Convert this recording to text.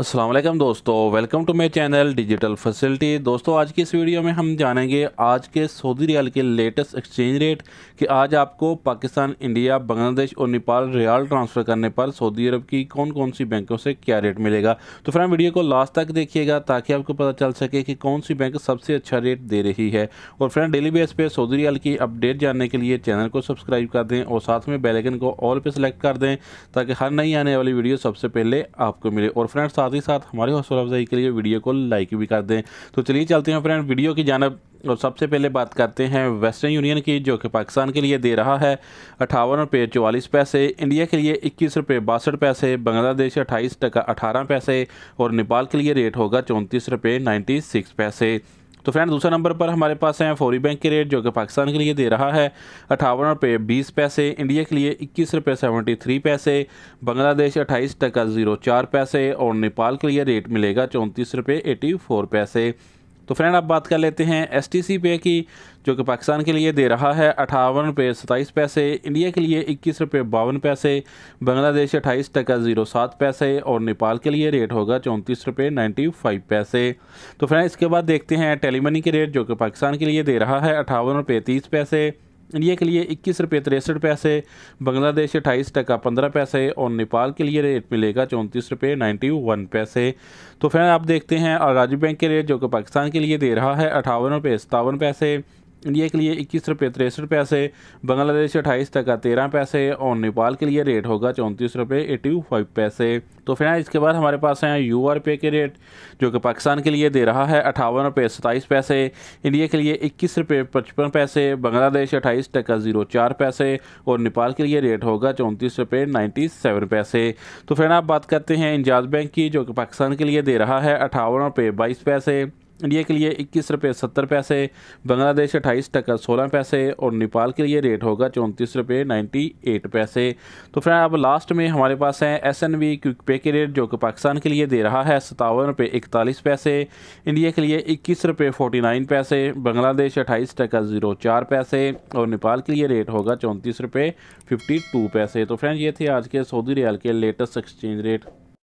असलम दोस्तों welcome to my channel digital facility दोस्तों आज की इस वीडियो में हम जानेंगे आज के सऊदी रियाल के लेटेस्ट एक्सचेंज रेट कि आज आपको पाकिस्तान इंडिया बांग्लादेश और नेपाल रियाल ट्रांसफ़र करने पर सऊदी अरब की कौन कौन सी बैंकों से क्या रेट मिलेगा तो फ्रेंड वीडियो को लास्ट तक देखिएगा ताकि आपको पता चल सके कि कौन सी बैंक सबसे अच्छा रेट दे रही है और फ्रेंड डेली बेस पर सऊदी रियाल की अपडेट जानने के लिए चैनल को सब्सक्राइब कर दें और साथ में बेलैकन को ऑल पर सेलेक्ट कर दें ताकि हर नई आने वाली वीडियो सबसे पहले आपको मिले और फ्रेंड साथ साथ ही साथ हमारे हौसला अफजाई के लिए वीडियो को लाइक भी कर दें तो चलिए चलते हैं फ्रेंड वीडियो की जानब और सबसे पहले बात करते हैं वेस्टर्न यूनियन की जो कि पाकिस्तान के लिए दे रहा है अठावन रुपये चवालीस पैसे इंडिया के लिए इक्कीस रुपये बासठ पैसे बांग्लादेश अट्ठाईस टका अठारह पैसे और नेपाल के लिए रेट होगा चौंतीस रुपये नाइन्टी सिक्स पैसे तो फ्रेंड दूसरे नंबर पर हमारे पास हैं फौरी बैंक के रेट जो कि पाकिस्तान के लिए दे रहा है अठावन रुपये बीस पैसे इंडिया के लिए इक्कीस रुपये सेवेंटी थ्री पैसे बांग्लादेश अट्ठाईस टका ज़ीरो चार पैसे और नेपाल के लिए रेट मिलेगा चौंतीस रुपये एटी फोर पैसे तो फ्रेंड आप बात कर लेते हैं एस टी सी पे की जो कि पाकिस्तान के लिए दे रहा है अठावन रुपये सत्ताईस पैसे इंडिया के लिए इक्कीस रुपये बावन पैसे बांग्लादेश अट्ठाईस टका ज़ीरो सात पैसे और नेपाल के लिए रेट होगा चौंतीस रुपये नाइन्टी फाइव पैसे तो फ्रेंड इसके बाद देखते हैं टेलीमनी के रेट जो कि पाकिस्तान के लिए दे रहा है अठावन रुपये तीस पैसे इंडिया के लिए इक्कीस रुपये तिरसठ पैसे बांग्लादेश अट्ठाईस टका पंद्रह पैसे और नेपाल के लिए रेट मिलेगा चौंतीस रुपये नाइन्टी वन पैसे तो फिर आप देखते हैं और राज्य बैंक के रेट जो कि पाकिस्तान के लिए दे रहा है अठावन रुपये सतावन पैसे इंडिया के लिए इक्कीस रुपये तिरसठ पैसे बांग्लादेश अट्ठाईस टका तेरह पैसे और नेपाल के लिए रेट होगा चौंतीस रुपये एटी फाइव पैसे तो फिर इसके बाद हमारे पास हैं यू आर पे के रेट जो कि पाकिस्तान के लिए दे रहा है अठावन रुपये सताईस पैसे इंडिया के लिए इक्कीस रुपये पचपन पैसे बांग्लादेश अट्ठाईस टका ज़ीरो चार पैसे और नेपाल के लिए रेट होगा चौंतीस रुपये नाइन्टी सेवन पैसे तो फिर आप बात करते हैं इंजाज बैंक की जो कि पाकिस्तान के लिए दे रहा है अठावन रुपये बाईस पैसे इंडिया के लिए इक्कीस रुपये सत्तर पैसे बांग्लादेश अट्ठाईस टका सोलह पैसे और नेपाल के लिए रेट होगा चौंतीस रुपये नाइन्टी एट पैसे तो फ्रेंड अब लास्ट में हमारे पास है एस एन वी क्विक पे के रेट जो कि पाकिस्तान के लिए दे रहा है सतावन रुपये इकतालीस पैसे इंडिया के लिए इक्कीस रुपये फोर्टी नाइन पैसे बांग्लादेश अट्ठाईस टका ज़ीरो चार पैसे और नेपाल के लिए रेट होगा चौंतीस रुपये फिफ्टी टू पैसे तो फ्रेंड ये थे आज के सऊदी रियाल के लेटेस्ट एक्सचेंज रेट